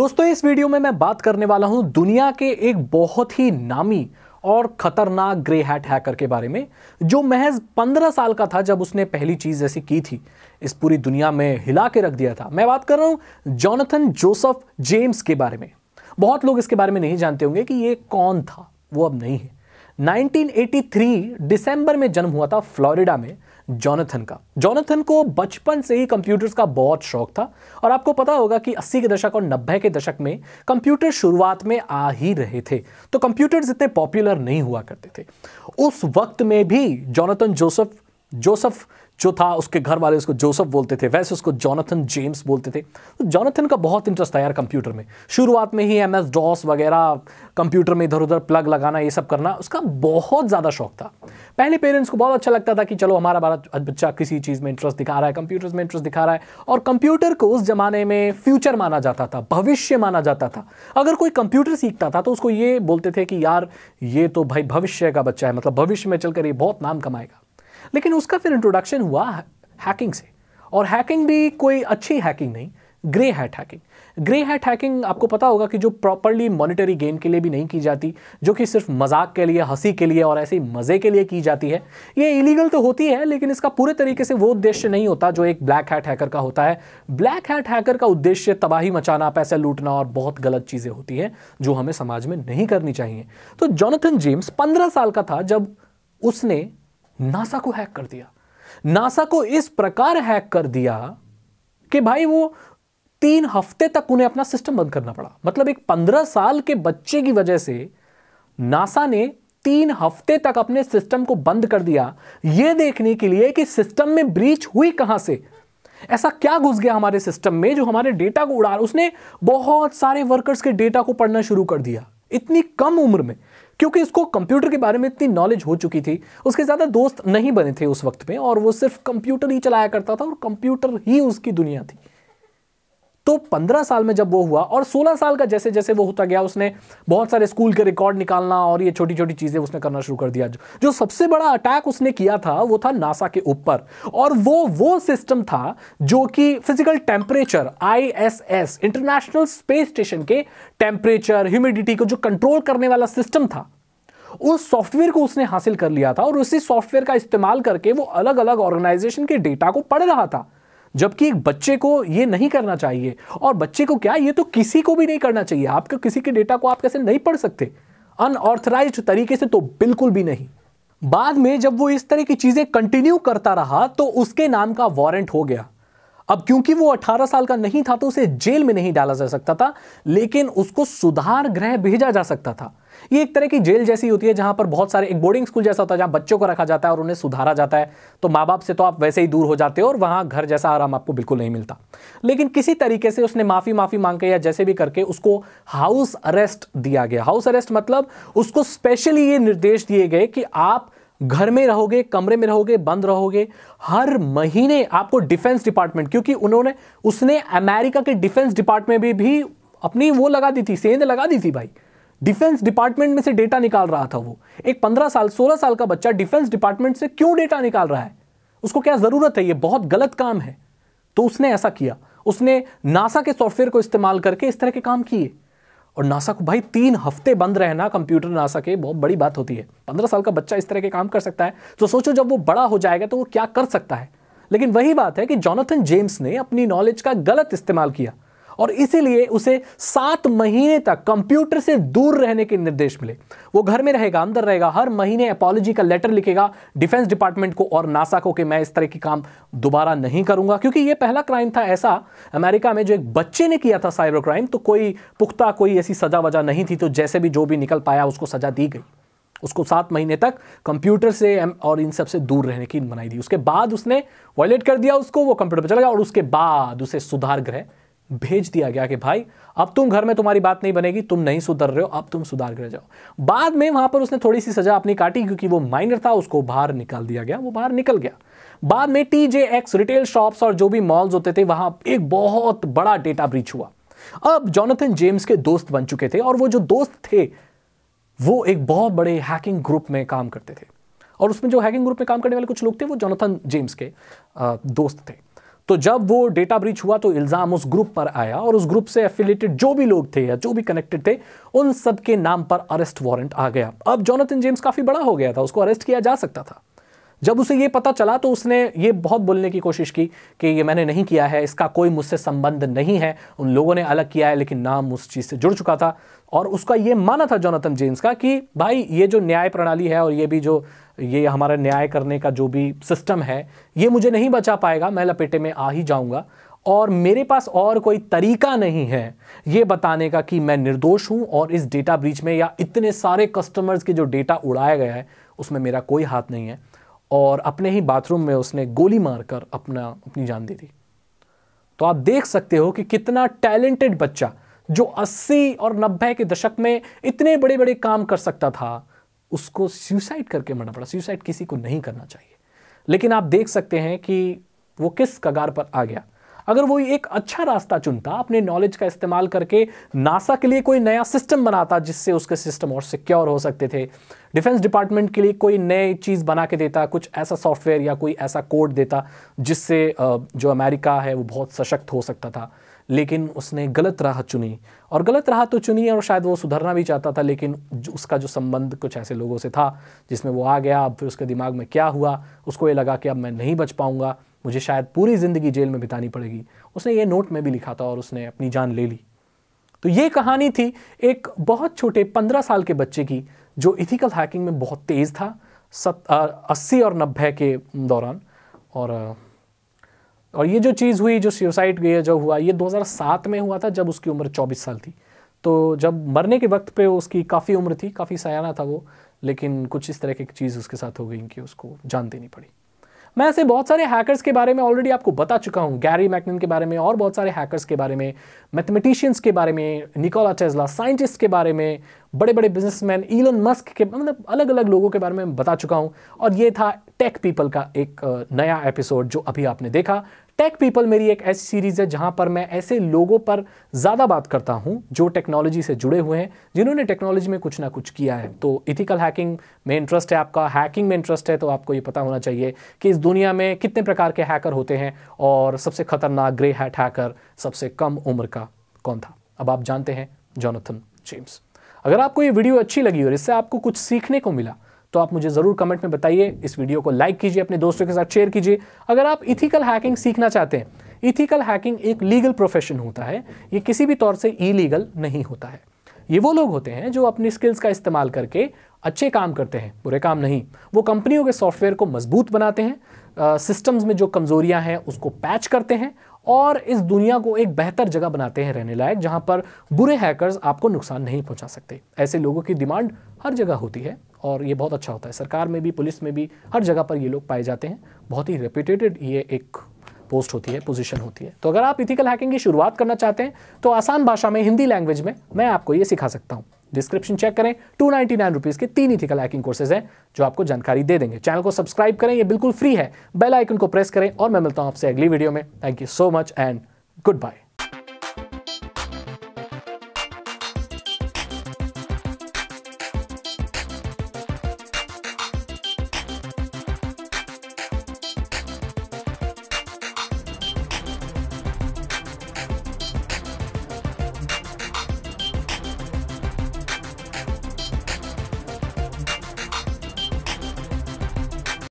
दोस्तों इस वीडियो में मैं बात करने वाला हूं दुनिया के एक बहुत ही नामी और खतरनाक ग्रे हैट हैकर के बारे में जो महज 15 साल का था जब उसने पहली चीज़ ऐसी की थी इस पूरी दुनिया में हिला के रख दिया था मैं बात कर रहा हूं जॉनथन जोसफ जेम्स के बारे में बहुत लोग इसके बारे में नहीं जानते होंगे कि ये कौन था वो अब नहीं है 1983 दिसंबर में जन्म हुआ था फ्लोरिडा में जॉनथन का जॉनथन को बचपन से ही कंप्यूटर्स का बहुत शौक था और आपको पता होगा कि 80 के दशक और 90 के दशक में कंप्यूटर शुरुआत में आ ही रहे थे तो कंप्यूटर्स इतने पॉपुलर नहीं हुआ करते थे उस वक्त में भी जॉनथन जोसफ जोसफ जो था उसके घर वाले उसको जोसफ बोलते थे वैसे उसको जॉनथन जेम्स बोलते थे तो जॉनथन का बहुत इंटरेस्ट था यार कंप्यूटर में शुरुआत में ही एम एस डॉस वगैरह कंप्यूटर में इधर उधर प्लग लगाना ये सब करना उसका बहुत ज़्यादा शौक था पहले पेरेंट्स को बहुत अच्छा लगता था कि चलो हमारा भारत बच्चा किसी चीज़ में इंटरेस्ट दिखा रहा है कंप्यूटर्स में इंटरेस्ट दिखा रहा है और कंप्यूटर को उस ज़माने में फ्यूचर माना जाता था भविष्य माना जाता था अगर कोई कंप्यूटर सीखता था तो उसको ये बोलते थे कि यार ये तो भाई भविष्य का बच्चा है मतलब भविष्य में चलकर ये बहुत नाम कमाएगा लेकिन उसका फिर इंट्रोडक्शन हुआ हैकिंग से और हैकिंग भी कोई अच्छी हैकिंग नहीं grey hat hacking grey hat hacking आपको पता होगा कि जो प्रॉपरली मॉनेटरी गेन के लिए भी नहीं की जाती जो कि सिर्फ मजाक के लिए हंसी के लिए और ऐसे मज़े के लिए की जाती है ये इलीगल तो होती है लेकिन इसका पूरे तरीके से वो उद्देश्य नहीं होता जो एक ब्लैक हैट हैकर का होता है ब्लैक हैट हैकर का उद्देश्य तबाही मचाना पैसे लूटना और बहुत गलत चीज़ें होती हैं जो हमें समाज में नहीं करनी चाहिए तो जॉनथन जेम्स पंद्रह साल का था जब उसने नासा को हैक कर दिया नासा को इस प्रकार हैक कर दिया कि भाई वो तीन हफ्ते तक उन्हें अपना सिस्टम बंद करना पड़ा मतलब एक पंद्रह साल के बच्चे की वजह से नासा ने तीन हफ्ते तक अपने सिस्टम को बंद कर दिया यह देखने के लिए कि सिस्टम में ब्रीच हुई कहां से ऐसा क्या घुस गया हमारे सिस्टम में जो हमारे डेटा को उड़ा उसने बहुत सारे वर्कर्स के डेटा को पढ़ना शुरू कर दिया इतनी कम उम्र में क्योंकि इसको कंप्यूटर के बारे में इतनी नॉलेज हो चुकी थी उसके ज़्यादा दोस्त नहीं बने थे उस वक्त में और वो सिर्फ कंप्यूटर ही चलाया करता था और कंप्यूटर ही उसकी दुनिया थी तो 15 साल में जब वो हुआ और 16 साल का जैसे जैसे वो होता गया उसने बहुत सारे स्कूल के रिकॉर्ड निकालना और ये छोटी छोटी चीज़ें उसने करना शुरू कर दिया जो सबसे बड़ा अटैक उसने किया था वो था नासा के ऊपर और वो वो सिस्टम था जो कि फिजिकल टेम्परेचर आई इंटरनेशनल स्पेस स्टेशन के टेम्परेचर ह्यूमिडिटी को जो कंट्रोल करने वाला सिस्टम था उस सॉफ्टवेयर को उसने हासिल कर लिया था और उसी सॉफ्टवेयर का इस्तेमाल करके वो अलग अलग ऑर्गेनाइजेशन के डेटा को पढ़ रहा था जबकि एक बच्चे को ये नहीं करना चाहिए और बच्चे को क्या ये तो किसी को भी नहीं करना चाहिए आपके किसी के डेटा को आप कैसे नहीं पढ़ सकते अनऑथराइज तरीके से तो बिल्कुल भी नहीं बाद में जब वो इस तरह की चीज़ें कंटिन्यू करता रहा तो उसके नाम का वारंट हो गया अब क्योंकि वो 18 साल का नहीं था तो उसे जेल में नहीं डाला जा सकता था लेकिन उसको सुधार गृह भेजा जा सकता था ये एक तरह की जेल जैसी होती है जहां पर बहुत सारे एक बोर्डिंग स्कूल जैसा होता है जहां बच्चों को रखा जाता है और उन्हें सुधारा जाता है तो माँ बाप से तो आप वैसे ही दूर हो जाते हो और वहां घर जैसा आराम आपको बिल्कुल नहीं मिलता लेकिन किसी तरीके से उसने माफी माफी मांग के या जैसे भी करके उसको हाउस अरेस्ट दिया गया हाउस अरेस्ट मतलब उसको स्पेशली ये निर्देश दिए गए कि आप घर में रहोगे कमरे में रहोगे बंद रहोगे हर महीने आपको डिफेंस डिपार्टमेंट क्योंकि उन्होंने उसने अमेरिका के डिफेंस डिपार्टमेंट में भी अपनी वो लगा दी थी सेंध लगा दी थी भाई डिफेंस डिपार्टमेंट में से डेटा निकाल रहा था वो एक पंद्रह साल सोलह साल का बच्चा डिफेंस डिपार्टमेंट से क्यों डेटा निकाल रहा है उसको क्या ज़रूरत है ये बहुत गलत काम है तो उसने ऐसा किया उसने नासा के सॉफ्टवेयर को इस्तेमाल करके इस तरह के काम किए और नासा को भाई तीन हफ्ते बंद रहना कंप्यूटर नासा के बहुत बड़ी बात होती है पंद्रह साल का बच्चा इस तरह के काम कर सकता है तो सोचो जब वो बड़ा हो जाएगा तो वो क्या कर सकता है लेकिन वही बात है कि जॉनथन जेम्स ने अपनी नॉलेज का गलत इस्तेमाल किया और इसीलिए उसे सात महीने तक कंप्यूटर से दूर रहने के निर्देश मिले वो घर में रहेगा अंदर रहेगा हर महीने अपॉलोजी का लेटर लिखेगा डिफेंस डिपार्टमेंट को और नासा को कि मैं इस तरह की काम दोबारा नहीं करूंगा क्योंकि ये पहला क्राइम था ऐसा अमेरिका में जो एक बच्चे ने किया था साइबर क्राइम तो कोई पुख्ता कोई ऐसी सजा वजह नहीं थी तो जैसे भी जो भी निकल पाया उसको सजा दी गई उसको सात महीने तक कंप्यूटर से और इन सब से दूर रहने की मनाई दी उसके बाद उसने वॉयलेट कर दिया उसको वो कंप्यूटर पर चला गया और उसके बाद उसे सुधार ग्रह भेज दिया गया कि भाई अब तुम घर में तुम्हारी बात नहीं बनेगी तुम नहीं सुधर रहे हो अब तुम सुधार कर जाओ बाद में वहां पर उसने थोड़ी सी सजा अपनी काटी क्योंकि वो माइनर था उसको बाहर निकाल दिया गया वो बाहर निकल गया बाद में T J X retail shops और जो भी मॉल्स होते थे वहां एक बहुत बड़ा डेटा ब्रीच हुआ अब जॉनथन जेम्स के दोस्त बन चुके थे और वो जो दोस्त थे वो एक बहुत बड़े हैकिंग ग्रुप में काम करते थे और उसमें जो हैकिंग ग्रुप में काम करने वाले कुछ लोग थे वो जॉनथन जेम्स के दोस्त थे तो जब वो डेटा ब्रीच हुआ तो इल्ज़ाम उस ग्रुप पर आया और उस ग्रुप से एफिलेटेड जो भी लोग थे या जो भी कनेक्टेड थे उन सब के नाम पर अरेस्ट वारंट आ गया अब जोनाथन जेम्स काफ़ी बड़ा हो गया था उसको अरेस्ट किया जा सकता था जब उसे ये पता चला तो उसने ये बहुत बोलने की कोशिश की कि ये मैंने नहीं किया है इसका कोई मुझसे संबंध नहीं है उन लोगों ने अलग किया है लेकिन नाम उस चीज़ से जुड़ चुका था और उसका ये माना था जोनाथन जेम्स का कि भाई ये जो न्याय प्रणाली है और ये भी जो ये हमारा न्याय करने का जो भी सिस्टम है ये मुझे नहीं बचा पाएगा मैं लपेटे में आ ही जाऊँगा और मेरे पास और कोई तरीका नहीं है ये बताने का कि मैं निर्दोष हूँ और इस डेटा ब्रीच में या इतने सारे कस्टमर्स के जो डेटा उड़ाया गया है उसमें मेरा कोई हाथ नहीं है और अपने ही बाथरूम में उसने गोली मारकर अपना अपनी जान दे दी तो आप देख सकते हो कि कितना टैलेंटेड बच्चा जो 80 और 90 के दशक में इतने बड़े बड़े काम कर सकता था उसको सुसाइड करके मरना पड़ा सुसाइड किसी को नहीं करना चाहिए लेकिन आप देख सकते हैं कि वो किस कगार पर आ गया अगर वो एक अच्छा रास्ता चुनता अपने नॉलेज का इस्तेमाल करके नासा के लिए कोई नया सिस्टम बनाता जिससे उसके सिस्टम और सिक्योर हो सकते थे डिफेंस डिपार्टमेंट के लिए कोई नई चीज़ बना के देता कुछ ऐसा सॉफ्टवेयर या कोई ऐसा कोड देता जिससे जो अमेरिका है वो बहुत सशक्त हो सकता था लेकिन उसने गलत राह चुनी और गलत राह तो चुनी और शायद वो सुधरना भी चाहता था लेकिन उसका जो संबंध कुछ ऐसे लोगों से था जिसमें वो आ गया अब फिर उसके दिमाग में क्या हुआ उसको ये लगा कि अब मैं नहीं बच पाऊँगा मुझे शायद पूरी ज़िंदगी जेल में बितानी पड़ेगी उसने ये नोट में भी लिखा था और उसने अपनी जान ले ली तो ये कहानी थी एक बहुत छोटे पंद्रह साल के बच्चे की जो इथिकल हैकिंग में बहुत तेज़ था सत अस्सी और नब्बे के दौरान और और ये जो चीज़ हुई जो सुसाइड जो हुआ ये 2007 में हुआ था जब उसकी उम्र 24 साल थी तो जब मरने के वक्त पे उसकी काफ़ी उम्र थी काफ़ी सयाना था वो लेकिन कुछ इस तरह की चीज़ उसके साथ हो गई कि उसको जान देनी पड़ी मैं ऐसे बहुत सारे हैकर्स के बारे में ऑलरेडी आपको बता चुका हूँ गैरी मैकनिन के बारे में और बहुत सारे हैकर्स के बारे में मैथमेटिशियंस के बारे में निकोला टेस्ला साइंटिस्ट के बारे में बड़े बड़े बिजनेसमैन ईलन मस्क के मतलब अलग अलग लोगों के बारे में बता चुका हूँ और ये था टेक पीपल का एक नया एपिसोड जो अभी आपने देखा टेक पीपल मेरी एक ऐसी सीरीज़ है जहाँ पर मैं ऐसे लोगों पर ज़्यादा बात करता हूँ जो टेक्नोलॉजी से जुड़े हुए हैं जिन्होंने टेक्नोलॉजी में कुछ ना कुछ किया है तो इथिकल हैकिंग में इंटरेस्ट है आपका हैकिंग में इंटरेस्ट है तो आपको ये पता होना चाहिए कि इस दुनिया में कितने प्रकार के हैकर होते हैं और सबसे खतरनाक ग्रे हैट हैकर सबसे कम उम्र का कौन था अब आप जानते हैं जॉनथन जेम्स अगर आपको ये वीडियो अच्छी लगी और इससे आपको कुछ सीखने को मिला तो आप मुझे ज़रूर कमेंट में बताइए इस वीडियो को लाइक कीजिए अपने दोस्तों के साथ शेयर कीजिए अगर आप इथिकल हैकिंग सीखना चाहते हैं इथिकल हैकिंग एक लीगल प्रोफेशन होता है ये किसी भी तौर से इलीगल नहीं होता है ये वो लोग होते हैं जो अपनी स्किल्स का इस्तेमाल करके अच्छे काम करते हैं बुरे काम नहीं वो कंपनियों के सॉफ्टवेयर को मजबूत बनाते हैं सिस्टम्स में जो कमजोरियाँ हैं उसको पैच करते हैं और इस दुनिया को एक बेहतर जगह बनाते हैं रहने लायक जहां पर बुरे हैकर्स आपको नुकसान नहीं पहुंचा सकते ऐसे लोगों की डिमांड हर जगह होती है और ये बहुत अच्छा होता है सरकार में भी पुलिस में भी हर जगह पर ये लोग पाए जाते हैं बहुत ही रेप्यूटेटेड ये एक पोस्ट होती है पोजीशन होती है तो अगर आप इथिकल हैकिंग की शुरुआत करना चाहते हैं तो आसान भाषा में हिंदी लैंग्वेज में मैं आपको ये सिखा सकता हूँ डिस्क्रिप्शन चेक करें टू नाइन्टी नाइन रुपीज़ के तीन ही थिकल हैकिंग कोर्सेज हैं जो आपको जानकारी दे देंगे चैनल को सब्सक्राइब करें ये बिल्कुल फ्री है बेल आइकन को प्रेस करें और मैं मिलता हूं आपसे अगली वीडियो में thank you so much and good bye